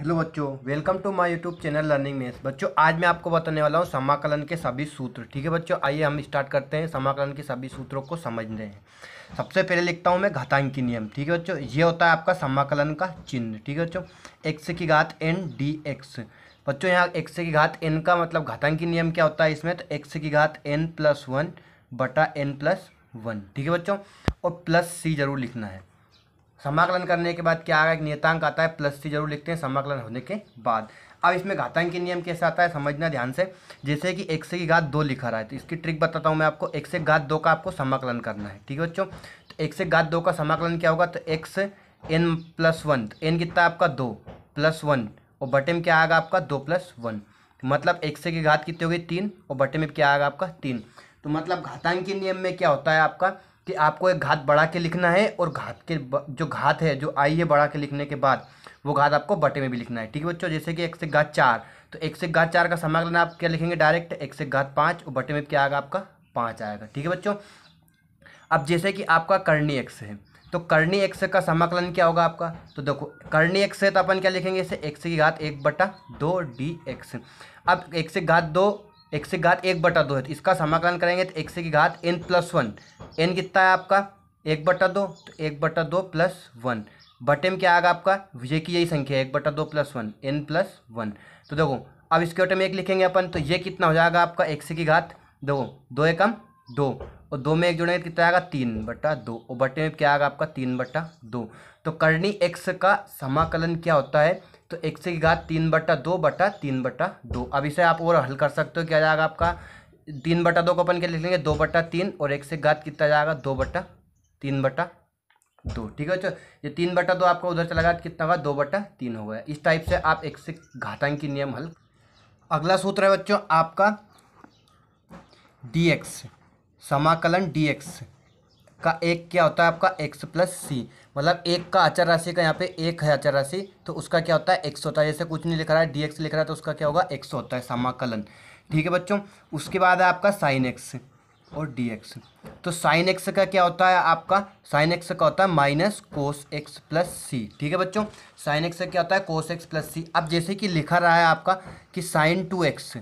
hello बच्चों welcome to my YouTube channel learning mess बच्चों आज मैं आपको बताने वाला हूँ समाकलन के सभी सूत्र ठीक है बच्चों आइए हम स्टार्ट करते हैं समाकलन के सभी सूत्रों को समझने हैं सबसे पहले लिखता हूँ मैं घातांक की नियम ठीक है बच्चों ये होता है आपका समाकलन का चिन्ह ठीक है बच्चों एक्स की घात एन डी एक्स बच्चों यहाँ एक्स की घात एन का मतलब घातांक नियम क्या होता है इसमें तो एक्स की घात एन प्लस वन बटा एन प्लस वन ठीक है बच्चों और प्लस सी जरूर लिखना है समाकलन करने के बाद क्या आ एक नियतांक आता है प्लस सी जरूर लिखते हैं समाकलन होने के बाद अब इसमें घातांक के नियम कैसे आता है समझना ध्यान से जैसे कि एक से की घात दो लिखा रहा है तो इसकी ट्रिक बताता हूँ मैं आपको एक से घात दो का आपको समाकलन करना है ठीक है बच्चों तो एक से घात दो का समाकलन क्या होगा तो एक्स एन प्लस वन तो एन कितना आपका दो प्लस वन और बटे में क्या आएगा आपका दो प्लस वन तो मतलब एक से की घात कितनी होगी तीन और बटे में क्या आएगा आपका तीन तो मतलब घातांक के नियम में क्या होता है आपका कि आपको एक घात बढ़ा के लिखना है और घात के जो घात है जो आई है बढ़ा के लिखने के बाद वो घात आपको बटे में भी लिखना है ठीक है बच्चों जैसे कि एक से घात चार तो एक से घात चार का समाकलन आप क्या लिखेंगे डायरेक्ट एक से घात पाँच और बटे में क्या आएगा आपका पाँच आएगा ठीक है बच्चों अब जैसे कि आपका करणी एक्स है तो करणी एक्स का समाकलन क्या होगा आपका तो देखो करणी एक्स है तो अपन क्या लिखेंगे इसे एक्स की घात एक बटा दो डी एक्स अब एक से घात दो एक से घात एक बटा दो है तो इसका समाकलन करेंगे तो एक से की घात एन प्लस वन एन कितना है आपका एक बटा दो तो एक बटा दो प्लस वन बटे में क्या आएगा आपका ये की यही संख्या है एक बटा दो plus one N plus one तो देखो अब इसके बटे में एक लिखेंगे अपन तो ये कितना हो जाएगा आपका एक से की घात देखो दो एकम दो और दो में एक जोड़ेंगे कितना आएगा तीन बटा दो और बटे में क्या आएगा आपका तीन बटा दो तो करनी एक्स का समाकलन क्या होता है तो से की घात तीन बटा दो बटा तीन बटा दो अब इसे आप और हल कर सकते हो क्या जाएगा आपका तीन बटा दो को अपन क्या लिख लेंगे दो बट्टा तीन और एक से घात कितना जाएगा दो बट्टा तीन बट्टा दो ठीक है चलो ये तीन बटा दो आपका उधर चला गया तो कितना हुआ दो बट्टा तीन हो गया इस टाइप से आप एक से घातांक की नियम हल अगला सूत्र है बच्चों आपका डी एक्स समाकलन डी एक्स का एक क्या होता है आपका एक्स प्लस सी मतलब एक का आचार राशि का यहाँ पे एक है आचार राशि तो उसका क्या होता है एक्स होता है जैसे कुछ नहीं लिख रहा है डी एक्स लिख रहा है तो उसका क्या होगा एक्स होता है समाकलन ठीक है बच्चों उसके बाद है आपका साइन एक्स और डी एक्स तो साइन एक्स का क्या होता है आपका साइन एक्स का होता है minus cos X plus C ठीक है बच्चों साइन एक्स का क्या होता है कोस एक्स प्लस सी अब जैसे कि लिखा रहा है आपका कि साइन टू एक्स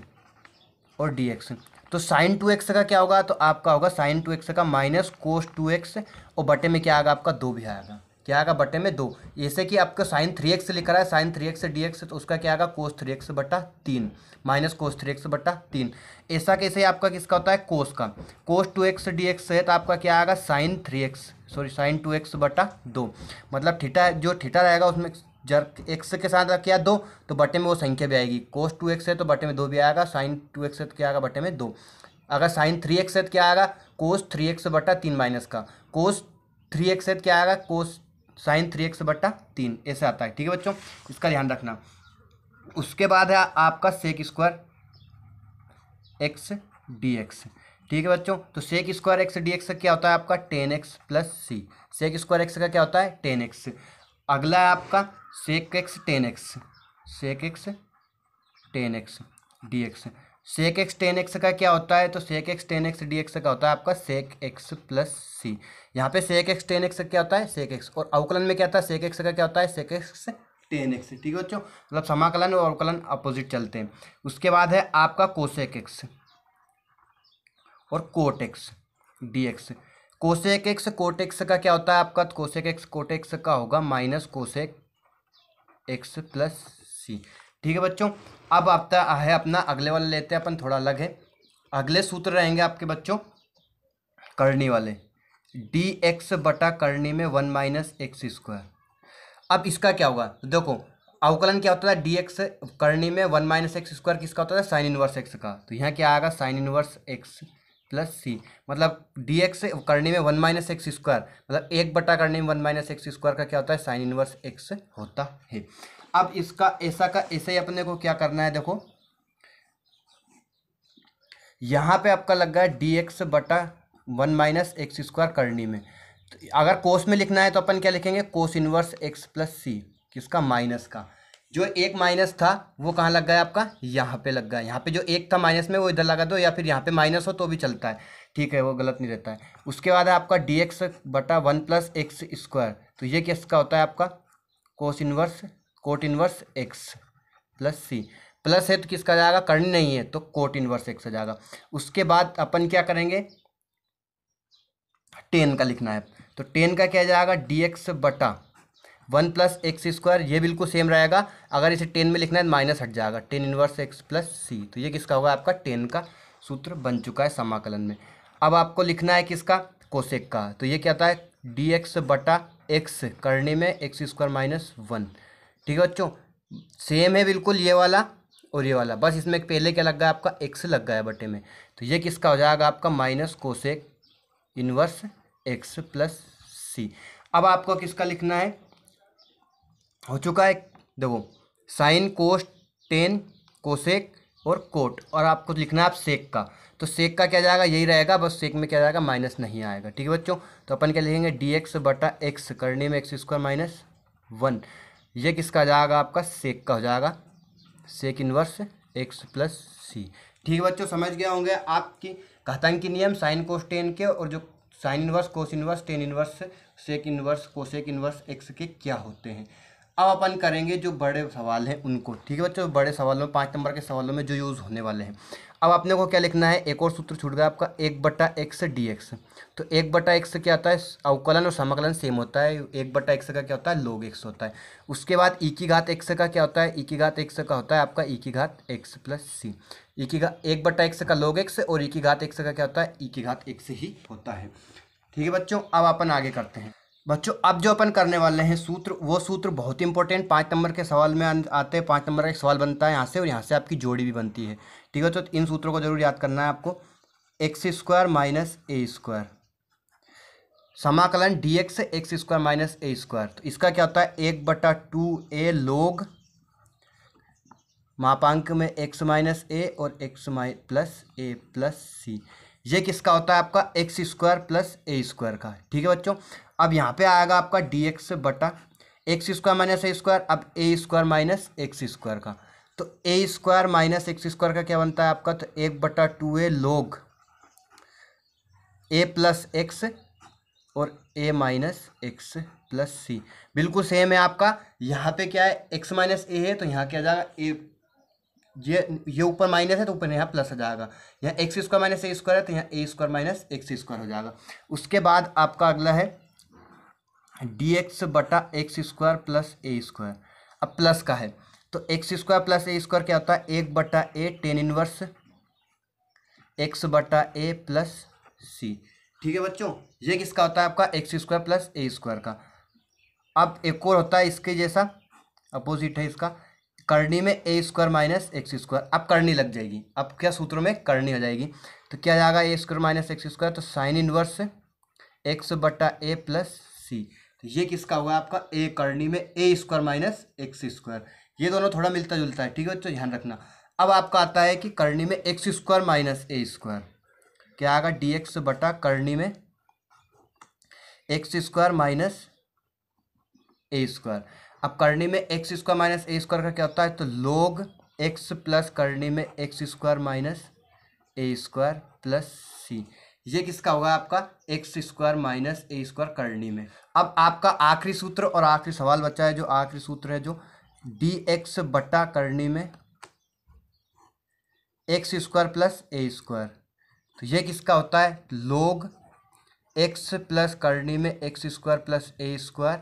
और डी एक्स तो साइन टू एक्स का क्या होगा तो आपका होगा साइन टू एक्स का माइनस कोस टू एक्स और बटे में क्या आएगा आपका दो भी आएगा क्या आएगा बटे में दो जैसे कि आपका साइन थ्री एक्स लिख रहा है sine three X D X तो उसका क्या आएगा कोस थ्री एक्स बटा तीन माइनस कोस थ्री एक्स बटा तीन ऐसा कैसे आपका किसका होता है कोस का cos two X D X है तो आपका क्या आएगा sine three X sorry sine two X बटा दो मतलब ठीठा जो ठीठा रहेगा उसमें जर एक्स के साथ क्या दो तो बटे में वो संख्या भी आएगी कोस टू एक्स है तो बटे में दो भी आएगा साइन टू एक्स है तो क्या आएगा बटे में दो अगर साइन थ्री एक्स है तो क्या आएगा कोस थ्री एक्स बटा तीन माइनस का कोस थ्री एक्स है तो क्या आएगा कोस साइन थ्री एक्स बट्टा तीन ऐसे आता है ठीक है बच्चों इसका ध्यान रखना उसके बाद है आपका sec square X D X ठीक है बच्चों तो sec square X D X का क्या होता है आपका tan X plus C sec square X का क्या होता है टेन एक्स अगला है आपका sec X tan X sec X tan X D X sec X tan X का क्या होता है तो sec X tan X D X का होता है आपका सेक एक्स प्लस सी यहाँ पे सेक एक्स टेन एक्स का क्या होता है सेक एक्स और अवकलन में क्या होता है सेक एक्स का क्या होता है सेक एक्स टेन एक्स ठीक है बच्चों मतलब समाकलन और अवकलन अपोजिट चलते हैं उसके बाद है आपका कोसेक एक्स और cot X D X cosec X cot X का क्या होता है आपका कोसेक एक्स कोटेक्स का होगा minus cosec X plus C ठीक है बच्चों अब आप है अपना अगले वाले लेते हैं अपन थोड़ा अलग है अगले सूत्र रहेंगे आपके बच्चों करनी वाले डी एक्स बटा करनी में वन माइनस एक्स स्क्वायर अब इसका क्या होगा देखो अवकलन क्या होता था डी एक्स करनी में वन माइनस एक्स स्क्वायर किसका होता था साइन इनवर्स एक्स का तो यहाँ क्या आएगा sine inverse X plus C मतलब डी एक्स करने में वन माइनस एक्स स्क्वायर मतलब एक बटा करने में वन माइनस एक्स स्क्वायर का क्या होता है साइन इनवर्स एक्स होता है अब इसका ऐसा का ऐसे ही अपने को क्या करना है देखो यहाँ पे आपका लग गया है डी एक्स बटा वन माइनस एक्स स्क्वायर करनी में तो अगर कोस में लिखना है तो अपन क्या लिखेंगे cos inverse X plus C किसका माइनस का जो एक माइनस था वो कहाँ लग गया आपका यहाँ पे लग गया यहाँ पे जो एक था माइनस में वो इधर लगा दो या फिर यहाँ पे माइनस हो तो भी चलता है ठीक है वो गलत नहीं रहता है उसके बाद है आपका डी एक्स बटा वन प्लस एक्स स्क्वायर तो ये किसका होता है आपका cos inverse cot inverse X plus C plus है तो किसका जाएगा करनी नहीं है तो कोट इनवर्स एक्स आ जाएगा उसके बाद अपन क्या करेंगे टेन का लिखना है तो टेन का क्या जाएगा डी एक्स बटा वन प्लस एक्स स्क्वायर ये बिल्कुल सेम रहेगा अगर इसे टेन में लिखना है तो माइनस हट जाएगा tan inverse X plus C तो ये किसका होगा आपका टेन का सूत्र बन चुका है समाकलन में अब आपको लिखना है किसका कोसेक का तो ये क्या आता है डी एक्स बटा एक्स करने में एक्स स्क्वायर माइनस वन ठीक है बच्चों सेम है बिल्कुल ये वाला और ये वाला बस इसमें पहले क्या लग गया आपका एक्स लग गया है बटे में तो ये किसका हो जाएगा आपका minus cosec inverse X plus C अब आपको किसका लिखना है हो चुका है देखो साइन कोस टेन कोसेक और कोट और आपको लिखना है आप सेक का तो सेक का क्या जाएगा यही रहेगा बस सेक में क्या जाएगा माइनस नहीं आएगा ठीक है बच्चों तो अपन क्या लिखेंगे डी एक्स बटा एक्स करने में एक्स स्क्वायर माइनस वन ये किसका जाएगा आपका सेक का हो जाएगा sec inverse X plus C ठीक है बच्चों समझ गया होंगे आपकी घातांक के नियम साइन कोस टेन के और जो sine inverse cos inverse tan inverse sec inverse cosec inverse X के क्या होते हैं अब अपन करेंगे जो बड़े सवाल हैं उनको ठीक है बच्चों बड़े सवालों में पाँच नंबर के सवालों में जो यूज़ होने वाले हैं अब आपने को क्या लिखना है एक और सूत्र छूट गया आपका एक बटा एक्स डी एक्स तो एक बटा एक्स क्या होता है अवकलन और समाकलन सेम होता है एक बटा एक्स का क्या होता है लोग एक्स होता है उसके बाद ई e की घात एक्स का क्या होता है ई e की घात एक्स का होता है आपका ई e की घात एक्स प्लस सी ई की घात एक बटा एक्स का लोग एक्स और ई की घात एक्स का क्या होता है ई की घात एक्स ही होता है ठीक है बच्चों अब अपन आगे करते हैं बच्चों अब जो अपन करने वाले हैं सूत्र वो सूत्र बहुत ही इंपॉर्टेंट पाँच नंबर के सवाल में आते हैं पाँच नंबर का एक सवाल बनता है यहाँ से और यहाँ से आपकी जोड़ी भी बनती है ठीक है तो इन सूत्रों को जरूर याद करना है आपको एक्स स्क्वायर माइनस ए स्क्वायर समाकलन D X X square minus ए स्क्वायर तो इसका क्या होता है एक बटा टू ए लोग मापांक में एक्स माइनस ए और एक्स माइ प्लस ए प्लस सी ये किसका होता है आपका एक्स स्क्वायर प्लस ए स्क्वायर का ठीक है बच्चों अब यहाँ पे आएगा आपका डी एक्स बटा एक्स स्क्वायर माइनस ए स्क्वायर अब A square minus x square का तो A square minus x square का क्या बनता है आपका तो एक बटा टू ए लोग ए प्लस एक्स और A minus X plus C बिल्कुल सेम है आपका यहाँ पे क्या है एक्स माइनस ए है तो यहाँ क्या जाएगा ए ये ये ऊपर माइनस है तो ऊपर यहाँ प्लस आ जाएगा यहाँ एक्स स्क्वायर माइनस ए स्क्वायर है तो यहाँ A square minus x square हो जाएगा उसके बाद आपका अगला है डी एक्स बटा एक्स स्क्वायर प्लस ए स्क्वायर अब प्लस का है तो एक्स स्क्वायर प्लस ए स्क्वायर क्या होता है एक बटा ए टेन इनवर्स एक्स बटा ए प्लस सी ठीक है बच्चों ये किसका होता है आपका एक्स स्क्वायर प्लस ए स्क्वायर का अब एक और होता है इसके जैसा अपोजिट है इसका करनी में a square minus x square अब करनी लग जाएगी अब क्या सूत्रों में करनी हो जाएगी तो क्या जाएगा a square minus x square तो साइन इनवर्स एक्स बटा ए प्लस सी तो ये किसका हुआ आपका ए करनी में a square minus x square ये दोनों थोड़ा मिलता जुलता है ठीक है बच्चों ध्यान रखना अब आपका आता है कि करनी में एक्स स्क्वायर माइनस ए स्क्वायर क्या आएगा डी एक्स बटा करनी में एक्स स्क्वायर माइनस ए स्क्वायर अब करनी में एक्स स्क्वायर माइनस ए स्क्वायर का क्या होता है तो लोग एक्स प्लस करनी में एक्स स्क्वायर माइनस ए स्क्वायर प्लस सी ये किसका होगा आपका एक्स स्क्वायर माइनस ए स्क्वायर करनी में अब आपका आखिरी सूत्र और आखिरी सवाल बचा है जो आखिरी सूत्र है जो डी एक्स बटा करनी में एक्स स्क्वायर प्लस ए स्क्वायर तो ये किसका होता है लोग एक्स प्लस करनी में एक्स स्क्वायर प्लस ए स्क्वायर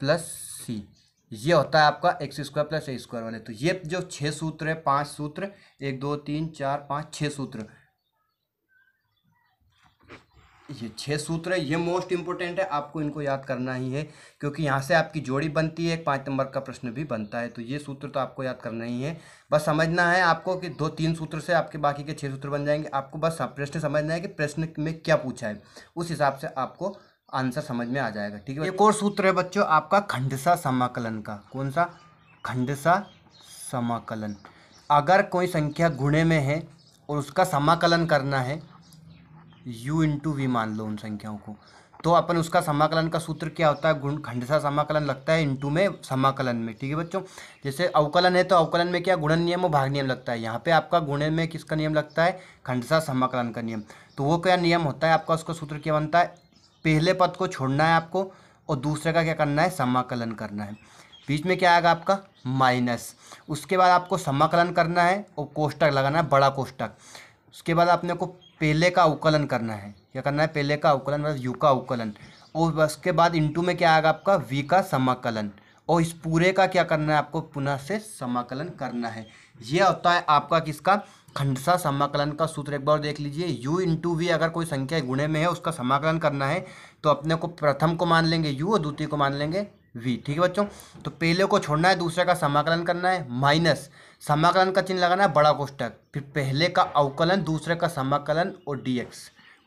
प्लस सी ये होता है आपका एक्स स्क्वायर प्लस ए स्क्वायर वाले तो ये जो छः सूत्र है पांच सूत्र एक दो तीन चार पाँच छः सूत्र ये छः सूत्र है ये मोस्ट इंपॉर्टेंट है आपको इनको याद करना ही है क्योंकि यहाँ से आपकी जोड़ी बनती है एक पाँच नंबर का प्रश्न भी बनता है तो ये सूत्र तो आपको याद करना ही है बस समझना है आपको कि दो तीन सूत्र से आपके बाकी के छः सूत्र बन जाएंगे आपको बस प्रश्न समझना है कि प्रश्न में क्या पूछा है उस हिसाब से आपको आंसर समझ में आ जाएगा ठीक है एक और सूत्र है बच्चों आपका खंडसा समाकलन का कौन सा खंडसा समाकलन अगर कोई संख्या गुणे में है और उसका समाकलन करना है यू इंटू वी मान लो उन संख्याओं को तो अपन उसका समाकलन का सूत्र क्या होता है गुण खंडसा समाकलन लगता है इंटू में समाकलन में ठीक है बच्चों जैसे अवकलन है तो अवकलन में क्या गुणन नियम और भाग नियम लगता है यहाँ पे आपका गुणन में किसका नियम लगता है खंडसा समाकलन का नियम तो वो क्या नियम होता है आपका उसका सूत्र क्या बनता है पहले पद को छोड़ना है आपको और दूसरे का क्या करना है समाकलन करना है बीच में क्या आएगा आपका माइनस उसके बाद आपको समाकलन करना है और कोष्टक लगाना है बड़ा कोष्टक उसके बाद आपने को पहले का अवकलन करना है क्या करना है पहले का अवकलन बस मतलब यू का अवकलन और उसके बाद इंटू में क्या आएगा आपका वी का समाकलन और इस पूरे का क्या करना है आपको पुनः से समाकलन करना है यह होता है आपका किसका खंडसा समाकलन का सूत्र एक बार देख लीजिए u इंटू वी अगर कोई संख्या गुणे में है उसका समाकलन करना है तो अपने को प्रथम को मान लेंगे u और द्वितीय को मान लेंगे वी ठीक है बच्चों तो पहले को छोड़ना है दूसरे का समाकलन करना है माइनस समाकलन का चिन्ह लगाना है बड़ा कोष्टक फिर पहले का अवकलन दूसरे का समाकलन और डीएक्स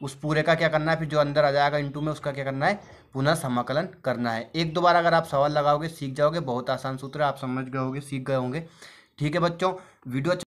उस पूरे का क्या करना है फिर जो अंदर आ जाएगा इंटू में उसका क्या करना है पुनः समाकलन करना है एक दो बार अगर आप सवाल लगाओगे सीख जाओगे बहुत आसान सूत्र आप समझ गए होंगे सीख गए होंगे ठीक है बच्चों वीडियो